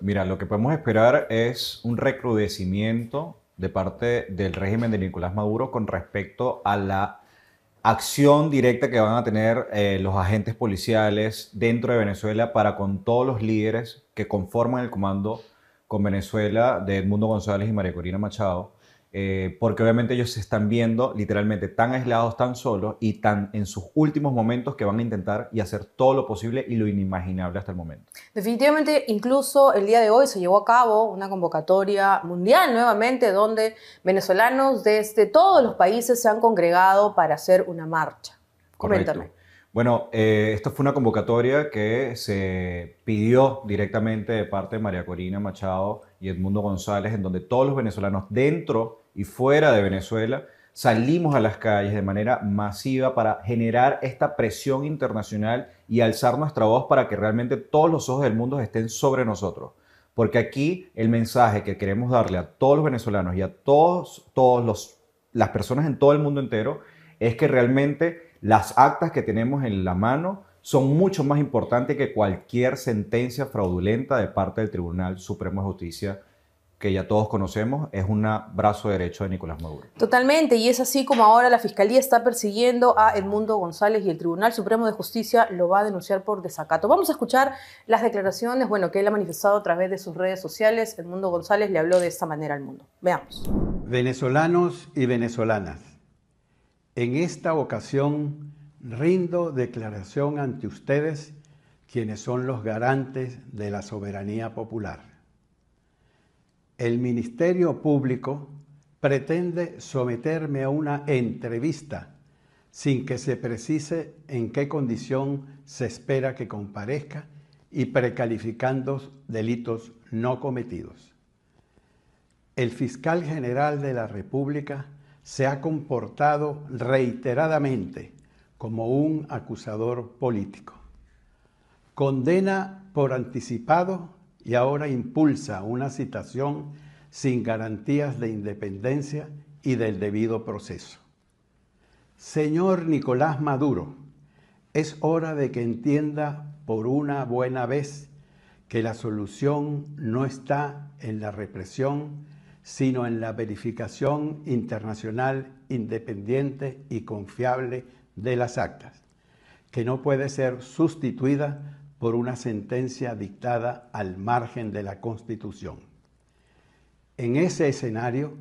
Mira, lo que podemos esperar es un recrudecimiento de parte del régimen de Nicolás Maduro con respecto a la acción directa que van a tener eh, los agentes policiales dentro de Venezuela para con todos los líderes que conforman el comando con Venezuela de Edmundo González y María Corina Machado eh, porque obviamente ellos se están viendo literalmente tan aislados, tan solos y tan en sus últimos momentos que van a intentar y hacer todo lo posible y lo inimaginable hasta el momento. Definitivamente, incluso el día de hoy se llevó a cabo una convocatoria mundial nuevamente donde venezolanos desde todos los países se han congregado para hacer una marcha. Coméntame. Bueno, eh, esta fue una convocatoria que se pidió directamente de parte de María Corina Machado y Edmundo González, en donde todos los venezolanos dentro y fuera de Venezuela salimos a las calles de manera masiva para generar esta presión internacional y alzar nuestra voz para que realmente todos los ojos del mundo estén sobre nosotros. Porque aquí el mensaje que queremos darle a todos los venezolanos y a todos, todos los, las personas en todo el mundo entero es que realmente las actas que tenemos en la mano son mucho más importantes que cualquier sentencia fraudulenta de parte del Tribunal Supremo de Justicia que ya todos conocemos, es un brazo derecho de Nicolás Maduro. Totalmente, y es así como ahora la Fiscalía está persiguiendo a Edmundo González y el Tribunal Supremo de Justicia lo va a denunciar por desacato. Vamos a escuchar las declaraciones, bueno, que él ha manifestado a través de sus redes sociales. Edmundo González le habló de esta manera al mundo. Veamos. Venezolanos y venezolanas. En esta ocasión rindo declaración ante ustedes, quienes son los garantes de la soberanía popular. El Ministerio Público pretende someterme a una entrevista sin que se precise en qué condición se espera que comparezca y precalificando delitos no cometidos. El fiscal general de la República se ha comportado reiteradamente como un acusador político. Condena por anticipado y ahora impulsa una citación sin garantías de independencia y del debido proceso. Señor Nicolás Maduro, es hora de que entienda por una buena vez que la solución no está en la represión, sino en la verificación internacional independiente y confiable de las actas, que no puede ser sustituida por una sentencia dictada al margen de la Constitución. En ese escenario,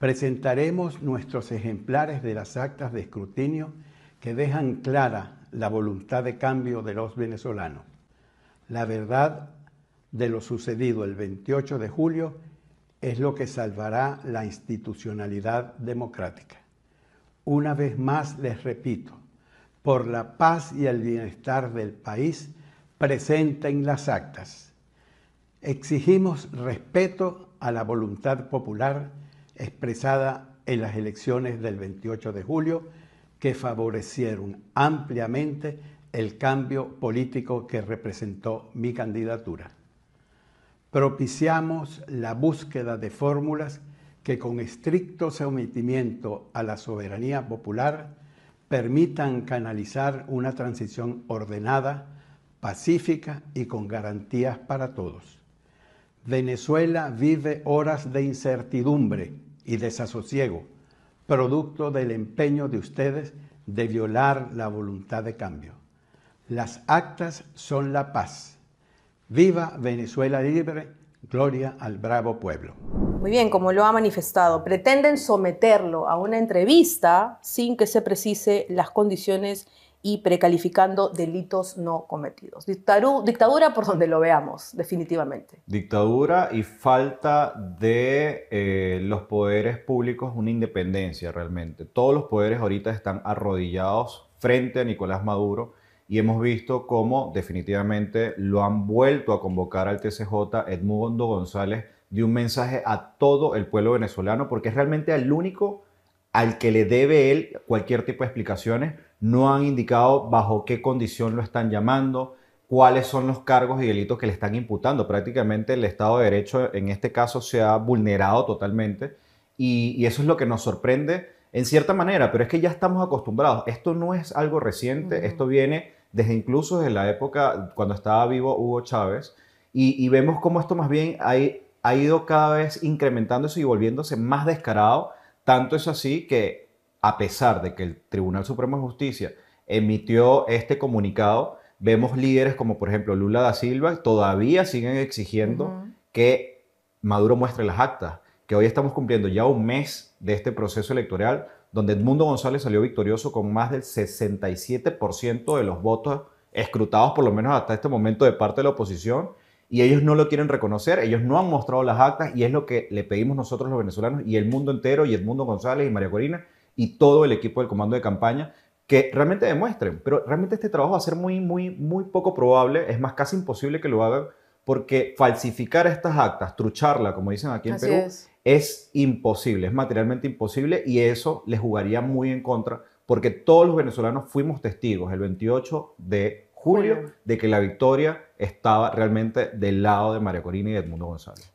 presentaremos nuestros ejemplares de las actas de escrutinio que dejan clara la voluntad de cambio de los venezolanos. La verdad de lo sucedido el 28 de julio es lo que salvará la institucionalidad democrática. Una vez más les repito, por la paz y el bienestar del país, presenten las actas. Exigimos respeto a la voluntad popular expresada en las elecciones del 28 de julio que favorecieron ampliamente el cambio político que representó mi candidatura propiciamos la búsqueda de fórmulas que con estricto sometimiento a la soberanía popular permitan canalizar una transición ordenada, pacífica y con garantías para todos. Venezuela vive horas de incertidumbre y desasosiego, producto del empeño de ustedes de violar la voluntad de cambio. Las actas son la paz Viva Venezuela libre, gloria al bravo pueblo. Muy bien, como lo ha manifestado, pretenden someterlo a una entrevista sin que se precise las condiciones y precalificando delitos no cometidos. dictadura por donde lo veamos, definitivamente. Dictadura y falta de eh, los poderes públicos, una independencia realmente. Todos los poderes ahorita están arrodillados frente a Nicolás Maduro y hemos visto cómo definitivamente lo han vuelto a convocar al TCJ Edmundo González de un mensaje a todo el pueblo venezolano, porque es realmente el único al que le debe él cualquier tipo de explicaciones. No han indicado bajo qué condición lo están llamando, cuáles son los cargos y delitos que le están imputando. Prácticamente el Estado de Derecho en este caso se ha vulnerado totalmente y, eso es lo que nos sorprende en cierta manera, pero es que ya estamos acostumbrados. Esto no es algo reciente, esto viene desde incluso en la época cuando estaba vivo Hugo Chávez, y, vemos cómo esto más bien ha, ido cada vez incrementándose y volviéndose más descarado, tanto es así que a pesar de que el Tribunal Supremo de Justicia emitió este comunicado, vemos líderes como por ejemplo Lula da Silva todavía siguen exigiendo que Maduro muestre las actas, que hoy estamos cumpliendo ya un mes de este proceso electoral donde Edmundo González salió victorioso con más del 67% de los votos escrutados, por lo menos hasta este momento, de parte de la oposición. Y ellos no lo quieren reconocer, ellos no han mostrado las actas y es lo que le pedimos nosotros los venezolanos y el mundo entero y Edmundo González y María Corina y todo el equipo del comando de campaña que realmente demuestren. Pero realmente este trabajo va a ser muy, muy, muy poco probable, es más, casi imposible que lo hagan porque falsificar estas actas, trucharla, como dicen aquí en Perú, es imposible, es materialmente imposible y eso le jugaría muy en contra porque todos los venezolanos fuimos testigos el 28 de julio de que la victoria estaba realmente del lado de María Corina y Edmundo González.